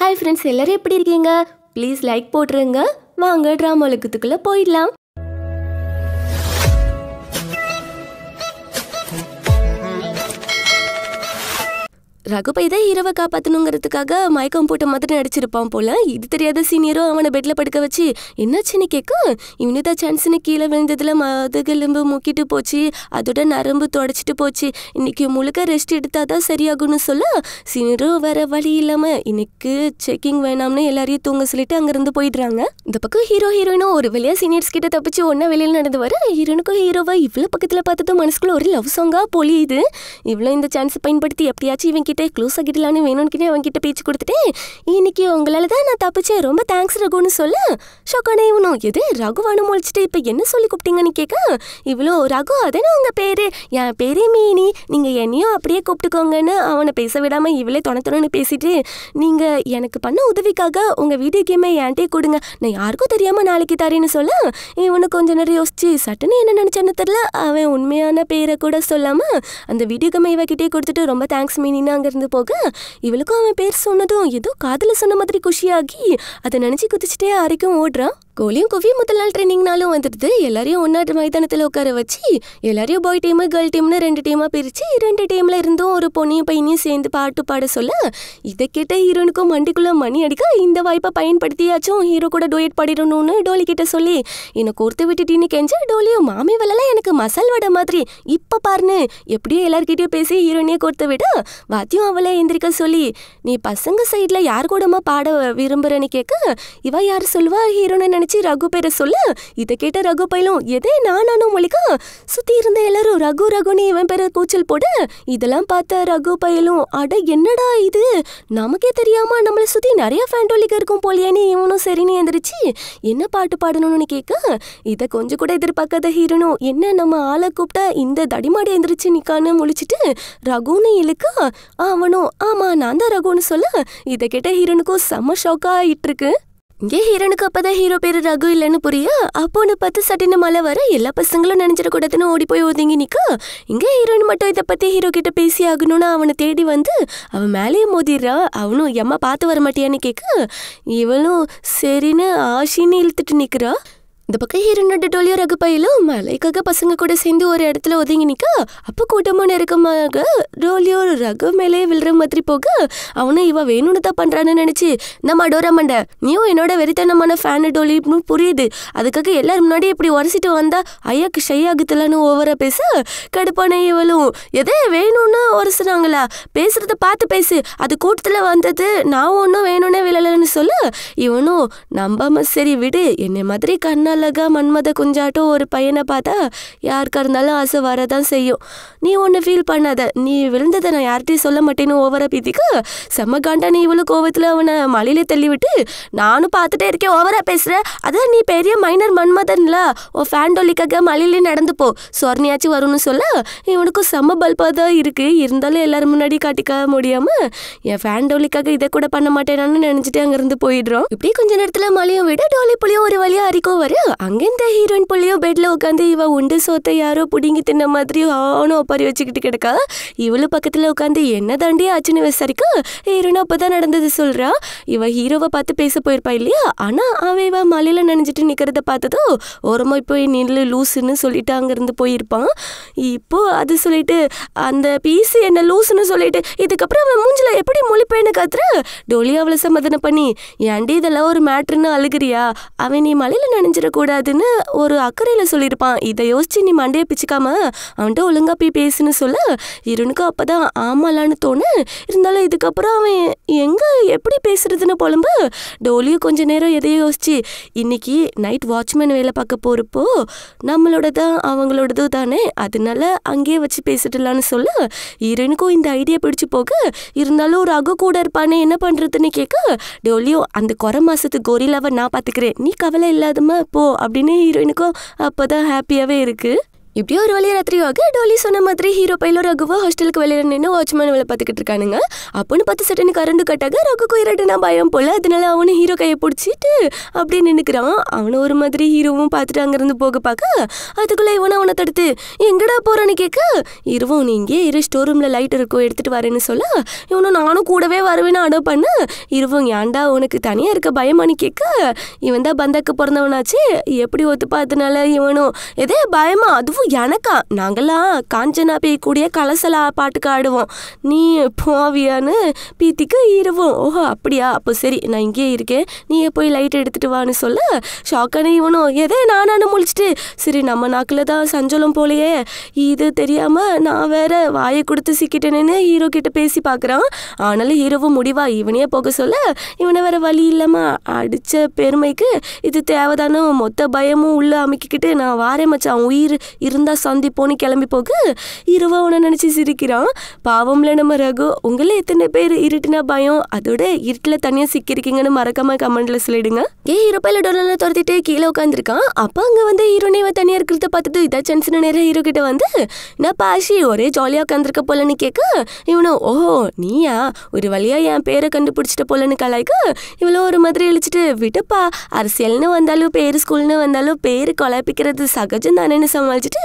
hi friends எல்லோரும் எப்படி இருக்கீங்க ப்ளீஸ் லைக் போட்டுருங்க வாங்க ட்ராமா உலகத்துக்குள்ளே போயிடலாம் ரகுபை தான் ஹீரோவை காப்பாற்றணுங்கிறதுக்காக மயக்கம் போட்ட மாதிரி நடிச்சிருப்பான் போல இது தெரியாத சீனியரும் அவனை பெட்டில் படுக்க வச்சு என்னாச்சுன்னு கேட்க இவனிதான் சான்ஸ்னு கீழே விழுந்ததுல மதுகெலும்பு முக்கிட்டு போச்சு அதோட நரம்பு தொடச்சிட்டு போச்சு இன்னைக்கு முழுக்க ரெஸ்ட் எடுத்தால் தான் சரியாகும்னு சொல்ல சீனியரும் வேற வழி இல்லாமல் இன்னைக்கு செக்கிங் வேணாம்னு எல்லாரையும் தூங்க சொல்லிட்டு அங்கேருந்து போயிடுறாங்க இந்த பக்கம் ஹீரோ ஹீரோயினும் ஒரு வழியாக சீனியர்ஸ் கிட்ட தப்பிச்சு ஒன்றா வெளியில் நடந்து வர ஹீரோனுக்கும் ஹீரோவா இவ்வளோ பக்கத்தில் பார்த்ததும் மனசுக்குள்ள ஒரு லவ் சாங்காக பொழியுது இவ்வளோ இந்த சான்ஸ் பயன்படுத்தி எப்படியாச்சும் இவன் கிட்டே க்ளோஸ் ஆகிடலான்னு வேணும்னுக்கினே அவன்கிட்ட பேச்சு கொடுத்துட்டேன் இன்னைக்கு உங்களால தான் நான் தப்பிச்சே ரொம்ப தேங்க்ஸ் ரகுன்னு சொல்ல ஷாக்கான இவனும் எது ரகுவானு முழிச்சிட்டு இப்போ என்ன சொல்லி கூப்பிட்டீங்கன்னு கேட்க இவ்வளோ ரகு அதுன்னு உங்கள் பேர் என் பேரே மீனி நீங்கள் என்னையும் அப்படியே கூப்பிட்டுக்கோங்கன்னு அவனை பேச விடாமல் இவளே துணத்துணன்னு பேசிட்டு நீங்கள் எனக்கு பண்ண உதவிக்காக உங்கள் வீடியோ கேமே என்கிட்டே கொடுங்க நான் யாருக்கும் தெரியாமல் நாளைக்கு தரேன்னு சொல்ல இவனு கொஞ்ச நேரம் யோசிச்சு சட்டுன்னு என்ன நினச்சான்னு தெரில அவன் உண்மையான பேரை கூட சொல்லாமல் அந்த வீடியோ கேமை இவகிட்டே கொடுத்துட்டு ரொம்ப தேங்க்ஸ் மீனின்னு அங்கிருந்து போக இவளுக்கும் அவன் பேர் சொன்னதும் ஏதோ காதல சொன்ன மாதிரி குஷியாகி அதை நினைச்சு குதிச்சுட்டே அரைக்கும் ஓடுறான் கோலியும் கோவியும் முதல் நாள் ட்ரைனிங்னாலும் வந்துடுது எல்லாரையும் ஒன்னாட்டு மைதானத்தில் உட்கார வச்சு எல்லாரையும் பாய் டீமு கேர்ள் டீம்னு ரெண்டு டீமாக பிரித்து ரெண்டு டீமில் இருந்தும் ஒரு பொண்ணையும் பையனையும் சேர்ந்து பாட்டு பாட சொல்ல இதை கேட்ட ஹீரோனுக்கும் மண்டிக்குள்ளே மணி அடிக்க இந்த வாய்ப்பை பயன்படுத்தியாச்சும் ஹீரோ கூட டோயட் பாடிடணும்னு டோலி கிட்ட சொல்லி என்னை கொடுத்து விட்டுட்டின்னு கெஞ்ச டோலியும் மாமி வேலைலாம் எனக்கு மசால் வடை மாதிரி இப்போ பாருன்னு எப்படியும் எல்லார்கிட்டயும் பேசி ஹீரோனையே கொடுத்து விட வாத்தியம் அவளை எந்திரிக்க சொல்லி நீ பசங்க சைடில் யார் கூடமா பாட விரும்புகிறேன்னு கேட்க இவன் யார் சொல்லுவா ஹீரோனு நினைச்சு அடிச்சு ரகு பேர சொல்ல இதை கேட்ட ரகு பயிலும் எதே நானும் மொழிக்கா சுத்தி இருந்த எல்லாரும் ரகு ரகுன்னு இவன் பேர கூச்சல் போட இதெல்லாம் பார்த்த ரகு பயிலும் அட என்னடா இது நமக்கே தெரியாம நம்மளை சுத்தி நிறைய ஃபேண்டோலிக்க இருக்கும் போலியானே இவனும் சரின்னு எந்திரிச்சு என்ன பாட்டு பாடணும்னு கேட்க இதை கொஞ்சம் கூட எதிர்பார்க்காத ஹீரனும் என்ன நம்ம ஆளை கூப்பிட்டா இந்த தடிமாடி எந்திரிச்சு நிக்கான்னு முழிச்சிட்டு ரகுன்னு இழுக்க அவனும் ஆமா நான் தான் ரகுன்னு சொல்ல இதை கேட்ட ஹீரனுக்கும் செம்ம ஷாக்கா ஆயிட்டு இருக்கு இங்கே ஹீரோனுக்கு அப்பதான் ஹீரோ பேரு ரகு இல்லைன்னு புரிய ஒண்ணு பார்த்து சட்டின மழை வர எல்லா பசங்களும் கூடாதுன்னு ஓடி போய் ஒதுங்கி நிக்க இங்கே ஹீரோயின் மட்டும் இதை பத்தி ஹீரோ கிட்ட பேசி ஆகணும்னு அவனை தேடி வந்து அவன் மேலேயே மோதிடுறா அவனும் எம்மா பார்த்து வர மாட்டியான்னு கேட்க இவளும் சரின்னு ஆஷின்னு இழுத்துட்டு நிக்கிறா இந்த பக்கம் டோலியோ டொலியோ ரகுபையிலும் மலைக்காக பசங்க கூட சேர்ந்து ஒரு இடத்துல ஒதுங்கி நிற்க அப்போ கூட்டமான நெருக்கமாக டோலியோ ரகு மேலே விழுற மாதிரி போக அவனும் இவ வேணும்னு தான் பண்ணுறான்னு நினச்சி நம்ம அடோரா மண்ட நீயும் என்னோட வெறித்தனமான ஃபேனு டோலின்னு புரியுது அதுக்காக எல்லாரும் முன்னாடி இப்படி உரைச்சிட்டு வந்தா ஐயாக்கு ஷை ஆகுதுலன்னு ஓவராக பேச கடுப்பான இவளும் எதே வேணும்னு உரசுனாங்களா பேசுகிறத பார்த்து பேசு அது கூட்டத்தில் வந்தது நான் ஒன்றும் வேணும்னே விழலைன்னு சொல்ல இவனும் நம்பாம சரி விடு என்னை மாதிரி கண்ணா அழகாக மன்மத குஞ்சாட்டும் ஒரு பையனை பார்த்தா யாருக்கா இருந்தாலும் ஆசை வரதான் செய்யும் நீ ஒன்று ஃபீல் பண்ணாத நீ விழுந்ததை நான் யார்கிட்டையும் சொல்ல மாட்டேன்னு ஓவரா பீதிக்கு செம்ம காண்டா நீ இவ்வளோ கோவத்தில் அவனை மலையில தள்ளிவிட்டு நானும் பார்த்துட்டே இருக்கேன் ஓவரா பேசுகிற அதான் நீ பெரிய மைனர் மன்மதன்ல ஓ ஃபேண்டோலிக்காக மலையிலே நடந்து போ சொர்ணியாச்சும் வரும்னு சொல்ல இவனுக்கும் செம்ம பல்பாக தான் இருக்குது இருந்தாலும் எல்லாரும் முன்னாடி காட்டிக்க முடியாமல் என் ஃபேண்டோலிக்காக இதை கூட பண்ண மாட்டேனான்னு நினச்சிட்டு அங்கேருந்து போயிடுறோம் இப்படி கொஞ்ச நேரத்தில் மலையும் விட டோலி புளியும் ஒரு வழியாக அரிக்கும் வரும் அங்கே இந்த ஹீரோயின் புள்ளியோ பெட்டில் உட்காந்து இவ உண்டு சோத்தை யாரோ பிடிங்கி தின்ன மாதிரி ஆனும் ஒப்பாரி வச்சுக்கிட்டு கிடக்கா இவளு பக்கத்தில் உட்காந்து என்ன தாண்டி ஆச்சுன்னு விசாரிக்கா ஹீரோயின் அப்போ தான் நடந்தது சொல்கிறா இவ ஹீரோவை பார்த்து பேச போயிருப்பா இல்லையா ஆனால் அவ இவ மலையில் நினைஞ்சிட்டு நிற்கிறத பார்த்ததோ ஓரமாக போய் நில்லு லூஸுன்னு சொல்லிட்டு அங்கேருந்து போயிருப்பான் இப்போ அது சொல்லிட்டு அந்த பீஸு என்ன லூஸுன்னு சொல்லிட்டு இதுக்கப்புறம் அவன் மூஞ்சில் எப்படி மொழிப்பேன்னு காத்துற டோலியா அவளை சமாதானம் பண்ணி ஏன்டி இதெல்லாம் ஒரு மேட்ருன்னு அழுகிறியா அவன் நீ மலையில் நினைஞ்சிருக்க கூடாதுன்னு ஒரு அக்கறையில் சொல்லியிருப்பான் இதை யோசிச்சு நீ மண்டையை பிச்சுக்காம அவன்கிட்ட ஒழுங்காக போய் பேசுன்னு சொல்ல அப்போ தான் ஆமாலான்னு தோணு இருந்தாலும் இதுக்கப்புறம் அவன் எங்கே எப்படி பேசுறதுன்னு புலம்பு டோலியும் கொஞ்ச நேரம் எதையோ யோசிச்சு இன்னைக்கு நைட் வாட்ச்மேன் வேலை பார்க்க போகிறப்போ நம்மளோட தான் அவங்களோடது தானே அதனால அங்கேயே வச்சு பேசிடலான்னு சொல்ல இருனுக்கும் இந்த ஐடியா பிடிச்சி போக இருந்தாலும் ஒரு அகு கூட இருப்பானே என்ன பண்ணுறதுன்னு கேட்க டோலியோ அந்த குறை மாதத்து கோரிலாவை நான் பார்த்துக்கிறேன் நீ கவலை இல்லாதமா போ அப்படின்னு ஹீரோயினுக்கும் அப்போ தான் ஹாப்பியாகவே இருக்குது எப்படியோ ஒரு வழி ராத்திரி ஆக டோலி சொன்ன மாதிரி ஹீரோ பையில ரகுவோ ஹாஸ்டலுக்கு வெளியில நின்று வாட்ச்மேன் வேலை பார்த்துக்கிட்டு இருக்கானுங்க அப்போன்னு பத்து சட்டனு கரண்டு கட்டாக ரகு இரட்டுனா பயம் போல அதனால அவனு ஹீரோ கையை பிடிச்சிட்டு அப்படியே நின்றுக்கிறான் அவனை ஒரு மாதிரி ஹீரோவும் பார்த்துட்டு அங்கேருந்து போக பார்க்க அதுக்குள்ளே இவனை அவனை தடுத்து எங்கடா போகிறான்னு கேட்க இருவோம் நீ இங்கே இரு ஸ்டோர் ரூமில் லைட் இருக்கும் எடுத்துகிட்டு வரேன்னு சொல்ல இவனும் நானும் கூடவே வரவேன்னு அடோ பண்ண இருவோம் ஏன்டா உனக்கு தனியாக இருக்க பயமானு கேட்க இவன் தான் பந்தாக்கு பிறந்தவனாச்சு எப்படி பார்த்தனால இவனும் எதே பயமா அதுவும் எனக்கா நாங்கெல்லாம் காஞ்சனா பேய் கூடிய கலசலா பாட்டுக்கு ஆடுவோம் நீ போவியான்னு பீத்திக்கு ஈருவோம் ஓஹோ அப்படியா அப்போ சரி நான் இங்கேயே இருக்கேன் நீயே போய் லைட் எடுத்துகிட்டு வான்னு சொல்ல ஷாக்கான இவனும் எதே நானானு முழிச்சிட்டு சரி நம்ம நாக்கில் தான் சஞ்சலம் போலையே இது தெரியாமல் நான் வேற வாயை கொடுத்து சிக்கிட்டேனேன்னு ஹீரோ கிட்ட பேசி பார்க்குறான் ஆனாலும் ஹீரோவும் முடிவா இவனையே போக சொல்ல இவனை வேற வழி இல்லாமல் அடித்த பெருமைக்கு இது தேவைதானும் மொத்த பயமும் உள்ள அமைக்கிக்கிட்டு நான் வாரே மச்சான் உயிர் இரு இருந்தால் சந்திப்போன்னு கிளம்பி போக இரவா உன்னை நினச்சி சிரிக்கிறான் பாவம்ல நம்ம ரகு உங்களே எத்தனை பேர் இருட்டுனா பயம் அதோட இருட்டில் தனியாக சிக்கிருக்கீங்கன்னு மறக்காம கமெண்ட்ல சொல்லிடுங்க ஏ இருப்பையில் டொலரில் துரத்திட்டு கீழே உட்காந்துருக்கான் அப்போ அங்கே வந்து ஹீரோனேவை தனியாக இருக்கிறத பார்த்துட்டு இதான் சான்ஸ்னு நிறைய ஹீரோ கிட்ட வந்து நான் பாஷி ஒரே ஜாலியாக உட்காந்துருக்க போலன்னு கேட்க இவனும் ஓஹோ நீயா ஒரு வழியாக என் பேரை கண்டுபிடிச்சிட்ட போலன்னு கலாய்க்க இவ்வளோ ஒரு மாதிரி இழிச்சிட்டு விட்டுப்பா அரசியல்னு வந்தாலும் பேர் ஸ்கூல்னு வந்தாலும் பேர் குழப்பிக்கிறது சகஜம் தானேன்னு சமாளிச்சுட்டு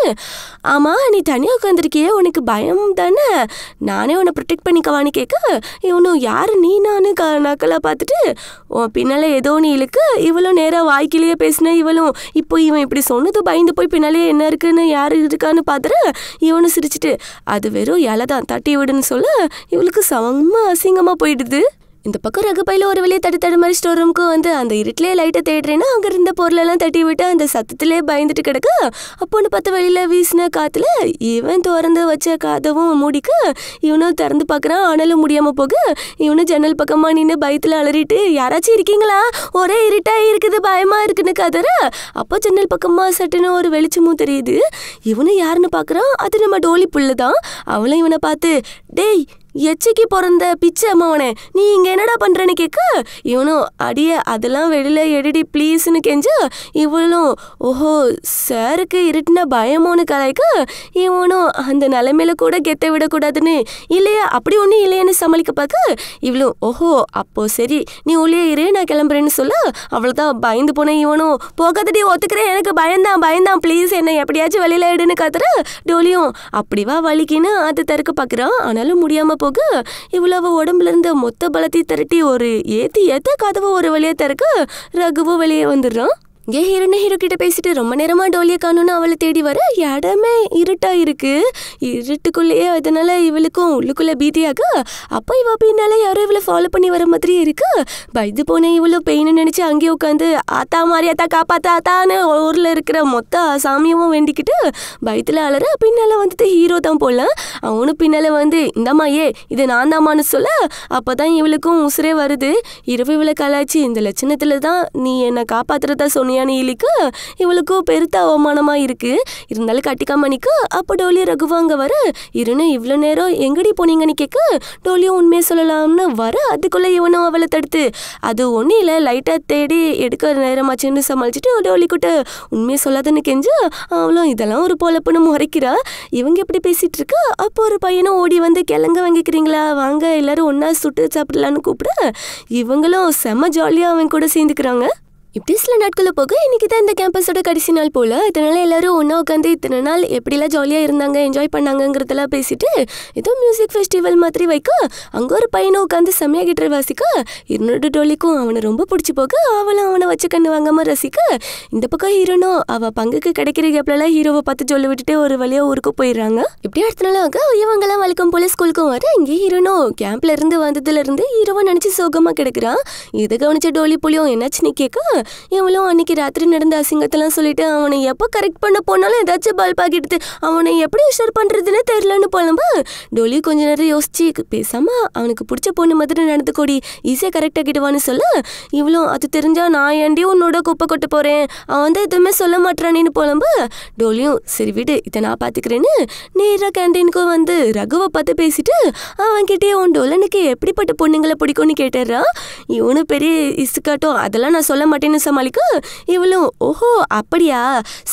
ஆமாம் நீ தனியாக உட்காந்துருக்கியே உனக்கு பயம் தானே நானே உன்னை ப்ரொடெக்ட் பண்ணிக்கவான்னு கேட்க இவனும் யார் நீ நான் க நக்கலாக பார்த்துட்டு உன் பின்னால் ஏதோ நீ இழுக்கு இவளும் நேராக வாய்க்கிலேயே பேசின இவளும் இப்போ இவன் இப்படி சொன்னது பயந்து போய் பின்னாலே என்ன இருக்குன்னு யார் இருக்கான்னு பார்த்துற இவனும் சிரிச்சிட்டு அது வெறும் இலை தான் தட்டி விடுன்னு சொல்ல இவளுக்கு சமமாக அசிங்கமாக போயிடுது இந்த பக்கம் ரகப்பையில் ஒரு வழியை தட்டு தடு மாதிரி ஸ்டோர் ரூமுக்கு வந்து அந்த இருட்டிலே லைட்டை தேடுறேன்னா அங்கே இருந்த பொருளெல்லாம் தட்டி விட்டு அந்த சத்தத்திலே பயந்துட்டு கிடக்க அப்போ ஒன்று பார்த்து வெளியில் வீசின காற்றுல இவன் திறந்து வச்ச காதவும் மூடிக்க இவனும் திறந்து பார்க்குறான் ஆனாலும் முடியாமல் போக இவனும் ஜன்னல் பக்கமாக நின்று பயத்தில் அலறிட்டு யாராச்சும் இருக்கீங்களா ஒரே இருட்டாக இருக்குது பயமாக இருக்குன்னு கதற அப்போ ஜன்னல் பக்கமாக சட்டுன்னு ஒரு வெளிச்சமும் தெரியுது இவனும் யாருன்னு பார்க்குறான் அது நம்ம டோலி புள்ள தான் அவளும் இவனை பார்த்து டேய் எச்சிக்கு பிறந்த பிச்சை அம்மாவனே நீ இங்கே என்னடா பண்ணுறேன்னு கேட்க இவனும் அடியே அதெல்லாம் வெளியில் எடுடி ப்ளீஸ்னு கெஞ்சு இவளும் ஓஹோ சாருக்கு இருட்டின பயமோன்னு கலாய்க்க இவனும் அந்த நிலைமையில கூட கெத்த விடக்கூடாதுன்னு இல்லையா அப்படி ஒன்றும் இல்லையான்னு சமாளிக்க பார்க்க இவளும் ஓஹோ அப்போ சரி நீ உள்ளே இரு நான் கிளம்புறேன்னு சொல்ல அவ்வளோதான் பயந்து போனேன் இவனும் போகாதடி ஒத்துக்கிறேன் எனக்கு பயந்தான் பயந்தான் ப்ளீஸ் என்ன எப்படியாச்சும் வெளியில் எடுன்னு கத்துற டோலியும் அப்படிவா வலிக்கின்னு அது தெருக்கு பார்க்குறான் ஆனாலும் முடியாமல் போக இவ்வளவு உடம்புல இருந்த மொத்த பலத்தை திரட்டி ஒரு ஏத்தி ஏத்த கதவு ஒரு வழியா திறக்க ரகுவும் வெளியே வந்துடுறான் இங்கே ஹீரோன ஹீரோ கிட்ட பேசிட்டு ரொம்ப நேரமா டோலியை காணும்னு அவளை தேடி வர இடமே இருட்டா இருக்கு இருட்டுக்குள்ளேயே அதனால இவளுக்கும் உள்ளுக்குள்ள பீதியாக அப்பா இவ பின்னால யாரோ இவளை ஃபாலோ பண்ணி வர மாதிரி இருக்கு பயந்து போன இவ்வளோ பெயின்னு நினைச்சு அங்கேயே உட்காந்து ஆத்தா காப்பாத்தா ஆத்தான்னு ஊர்ல இருக்கிற மொத்த சாமியமும் வேண்டிக்கிட்டு பயத்துல அலற பின்னால வந்துட்டு ஹீரோ தான் போலாம் அவனும் பின்னால வந்து இந்தம்மா ஏ இது நான் தாமான்னு சொல்ல அப்போதான் இவளுக்கும் உசுரே வருது இரவு இவளை கலாச்சி இந்த லட்சணத்துல தான் நீ என்னை காப்பாத்துறதா சொன்னியா இலிக்கு இவளுக்கு பெருத்த அவமானமாக இருக்குது இருந்தாலும் கட்டிக்கா மணிக்கு அப்போ டோலி ரகுவாங்க வர இருன்னு இவ்வளோ நேரம் எங்கடி போனீங்கன்னு கேட்க டோலியும் உண்மையை சொல்லலாம்னு வர அதுக்குள்ளே இவனும் அவளை தடுத்து அது ஒன்றும் இல்லை லைட்டாக தேடி எடுக்க நேரமாச்சுன்னு சமாளிச்சுட்டு டோலி கிட்ட உண்மையை சொல்லாதன்னு கெஞ்சு அவளும் இதெல்லாம் ஒரு பொழப்புன்னு முறைக்கிறா இவங்க எப்படி பேசிகிட்டு இருக்கா அப்போ ஒரு பையனும் ஓடி வந்து கிழங்க வாங்கிக்கிறீங்களா வாங்க எல்லாரும் ஒன்றா சுட்டு சாப்பிடலான்னு கூப்பிட இவங்களும் செம்ம ஜாலியாக அவன் கூட சேர்ந்துக்கிறாங்க இப்படி சில நாட்களில் போக இன்னைக்கு தான் இந்த கேம்பஸோட கடைசி நாள் போல் இதனால எல்லாரும் ஒன்றா உட்காந்து இத்தனை நாள் எப்படிலாம் ஜாலியாக இருந்தாங்க என்ஜாய் பண்ணாங்கங்கிறதெல்லாம் பேசிட்டு ஏதோ மியூசிக் ஃபெஸ்டிவல் மாதிரி வைக்க அங்கே ஒரு பையனை உட்காந்து செம்மையாக கிட்டுற வாசிக்க இன்னொரு டோலிக்கும் அவனை ரொம்ப பிடிச்சி போக அவளும் அவனை வச்சு கண்ணு வாங்காமல் ரசிக்க இந்த பக்கம் ஹீரோனும் அவள் பங்குக்கு கிடைக்கிற கேப்லலாம் ஹீரோவை பார்த்து சொல்லி விட்டுட்டு ஒரு வழியாக ஊருக்கு போயிடுறாங்க இப்படி அடுத்த நாள் ஆக இவங்கெல்லாம் வழக்கம் போல் ஸ்கூலுக்கும் வர இங்கே ஹீரோனும் கேம்ப்ல இருந்து வந்ததுலேருந்து ஹீரோவை நினச்சி சோகமாக கிடைக்கிறான் இதை கவனிச்ச டோலி புலியும் என்னாச்சுன்னு கேட்க இவளும் அன்னைக்கு ராத்திரி நடந்த அசிங்கத்தெல்லாம் சொல்லிட்டு அவனை எப்போ கரெக்ட் பண்ண போனாலும் ஏதாச்சும் பல்ப் ஆகிடுது அவனை எப்படி ஷேர் பண்ணுறதுன்னு தெரிலன்னு போலம்பா டோலி கொஞ்ச நேரம் யோசிச்சு பேசாமல் அவனுக்கு பிடிச்ச பொண்ணு மாதிரி நடந்து கொடி ஈஸியாக கரெக்ட் ஆகிடுவான்னு சொல்ல இவளும் அது தெரிஞ்சால் நான் ஏண்டி உன்னோட குப்பை கொட்ட போகிறேன் அவன் வந்து எதுவுமே சொல்ல மாட்டானேன்னு போலம்பா டோலியும் சரி விடு இதை நான் பார்த்துக்கிறேன்னு நேராக கேண்டீனுக்கும் வந்து ரகுவை பார்த்து பேசிட்டு அவன்கிட்டயே உன் டோலனுக்கு எப்படிப்பட்ட பொண்ணுங்களை பிடிக்கும்னு கேட்டுடுறான் இவனு பெரிய இசுக்காட்டும் அதெல்லாம் நான் சொல்ல மாட்டேன் அப்படின்னு சமாளிக்க இவளும் ஓஹோ அப்படியா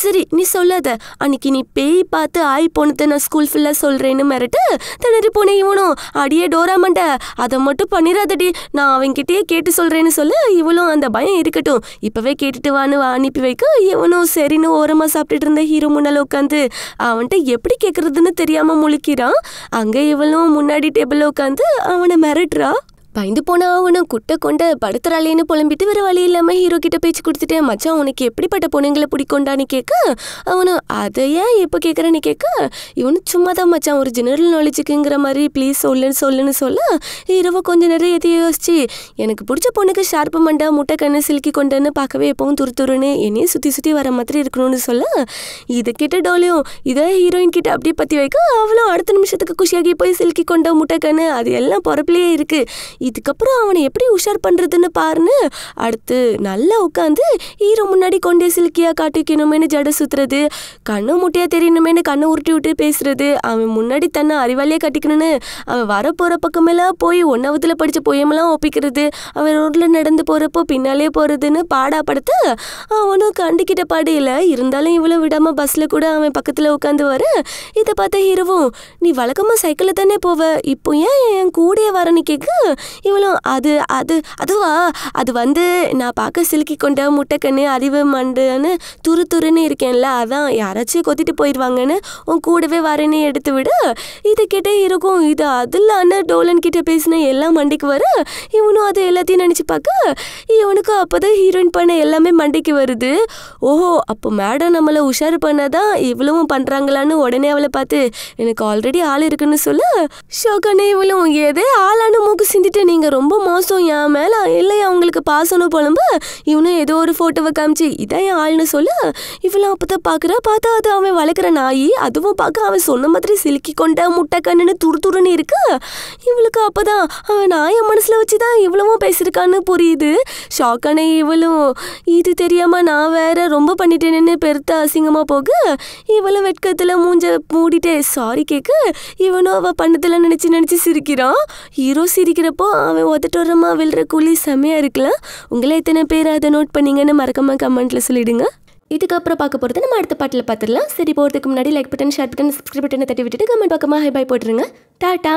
சரி நீ சொல்லாத அன்னைக்கு நீ பேய் பார்த்து ஆய் போனது நான் ஸ்கூல் ஃபுல்லாக சொல்கிறேன்னு மிரட்டு திணறி போனே இவனும் அடியே டோரா அதை மட்டும் பண்ணிடாதடி நான் அவன்கிட்டயே கேட்டு சொல்கிறேன்னு சொல்ல இவளும் அந்த பயம் இருக்கட்டும் இப்போவே கேட்டுட்டு வான்னு அனுப்பி வைக்க இவனும் சரின்னு ஓரமாக சாப்பிட்டுட்டு இருந்த ஹீரோ முன்னால் உட்காந்து அவன்கிட்ட எப்படி கேட்குறதுன்னு தெரியாமல் முழிக்கிறான் அங்கே இவளும் முன்னாடி டேபிளில் உட்காந்து அவனை மிரட்டுறா பயந்து போனா அவனும் குட்டை கொண்ட படுத்துறாளேன்னு புலம்பிட்டு வேற வழி இல்லாம ஹீரோ கிட்ட பேச்சு கொடுத்துட்டேன் மச்சான் உனக்கு எப்படிப்பட்ட பொண்ணுங்களை பிடிக்கொண்டான்னு கேட்க அவனு அதை ஏன் இப்போ கேட்குறேன்னு கேட்க இவனு சும்மா தான் மச்சான் ஒரு ஜெனரல் நாலேஜுக்குங்கிற மாதிரி ப்ளீஸ் சொல்லுன்னு சொல்லுன்னு சொல்ல ஹீரோவை கொஞ்ச நேரம் எதைய யோசிச்சு எனக்கு பிடிச்ச பொண்ணுக்கு ஷார்ப்பு மண்டா முட்டை கண்ணு சிலுக்கி கொண்டேன்னு பார்க்கவே எப்பவும் துரு துருன்னு என்னையும் சுற்றி சுற்றி வர மாதிரி இருக்கணும்னு சொல்ல இதை கிட்ட டோலியும் இதை ஹீரோயின் கிட்ட அப்படியே பற்றி வைக்க அவளும் அடுத்த நிமிஷத்துக்கு குஷியாகி போய் சிலுக்கி கொண்ட முட்டை கண்ணு அது எல்லாம் பொறப்புலேயே இருக்குது இதுக்கப்புறம் அவனை எப்படி உஷார் பண்ணுறதுன்னு பாருன்னு அடுத்து நல்லா உட்காந்து ஹீரோ முன்னாடி கொண்டே சிலுக்கியாக காட்டிக்கணுமேனு ஜட சுற்றுறது கண்ணு முட்டையாக தெரியணுமேனு கண்ணை உருட்டி விட்டு பேசுறது அவன் முன்னாடி தன்னை அறிவாளியாக கட்டிக்கணும்னு அவன் வர போகிற பக்கமெல்லாம் போய் ஒன்றாவதுல படித்த பொயமெல்லாம் ஒப்பிக்கிறது அவன் ரோட்டில் நடந்து போகிறப்போ பின்னாலே போகிறதுன்னு பாடா படுத்து அவனும் கண்டுக்கிட்ட பாடையில் இருந்தாலும் இவ்வளோ விடாமல் பஸ்ஸில் கூட அவன் பக்கத்தில் உட்காந்து வர இதை பார்த்த ஹீரோவும் நீ வழக்கமாக சைக்கிளில் தானே போவ இப்போ ஏன் என் கூடயே வரன்னு கேட்க இவளும் அது அது அதுவா அது வந்து நான் பார்க்க சிலுக்கி கொண்ட முட்டைக்கண்ணு அறிவு மண்டுன்னு துரு துருன்னு இருக்கேன்ல அதான் யாராச்சும் கொத்திட்டு போயிடுவாங்கன்னு உன் கூடவே வரேன்னு எடுத்து விடு இது கிட்டே இருக்கும் இது அது அண்ணா டோலன் கிட்ட பேசின எல்லாம் மண்டிக்கு வர இவனும் அது எல்லாத்தையும் நினச்சி பார்க்க இவனுக்கு அப்போ தான் ஹீரோயின் பண்ண எல்லாமே மண்டிக்கு வருது ஓஹோ அப்போ மேடம் நம்மளை உஷார் பண்ணாதான் இவ்வளவும் பண்ணுறாங்களான்னு உடனே அவளை பார்த்து எனக்கு ஆல்ரெடி ஆள் இருக்குன்னு சொல்ல ஷோக்கானே இவளும் எது ஆளானு மூக்கு சிந்திட்டு வந்துட்டு நீங்கள் ரொம்ப மோசம் என் மேலே இல்லையா அவங்களுக்கு பாசனும் புலம்ப இவனும் ஏதோ ஒரு ஃபோட்டோவை காமிச்சு இதான் என் ஆள்னு சொல்ல இவளும் அப்பதான் பாக்குறா பார்த்தா அது அவன் வளர்க்குற நாய் அதுவும் பார்க்க அவன் சொன்ன மாதிரி சிலுக்கி கொண்ட முட்டை கண்ணுன்னு துரு துருன்னு இருக்கு இவளுக்கு அப்போ தான் அவன் நாயை மனசில் வச்சு தான் இவ்வளவும் பேசியிருக்கான்னு புரியுது ஷாக்கான இவளும் இது தெரியாமல் நான் வேற ரொம்ப பண்ணிட்டேன்னு பெருத்த அசிங்கமாக போக இவளும் வெட்கத்தில் மூஞ்ச மூடிட்டே சாரி கேக்கு இவனும் அவள் பண்ணதுல நினச்சி நினச்சி சிரிக்கிறான் ஹீரோ சிரிக்கிறப்போ அவன் உதட்டோரமாக விழுற கூலி செம்மையாக இருக்கலாம் உங்களை எத்தனை பேர் அதை நோட் பண்ணீங்கன்னு மறக்காமல் கமெண்ட்டில் சொல்லிவிடுங்க இதுக்கப்புறம் பார்க்க போகிறது நம்ம அடுத்த பாட்டில் பார்த்துடலாம் சரி போகிறதுக்கு முன்னாடி like button share button subscribe பட்டனை தட்டி விட்டுட்டு கமெண்ட் பக்கமாக ஹை பாய் போட்டுருங்க டாட்டா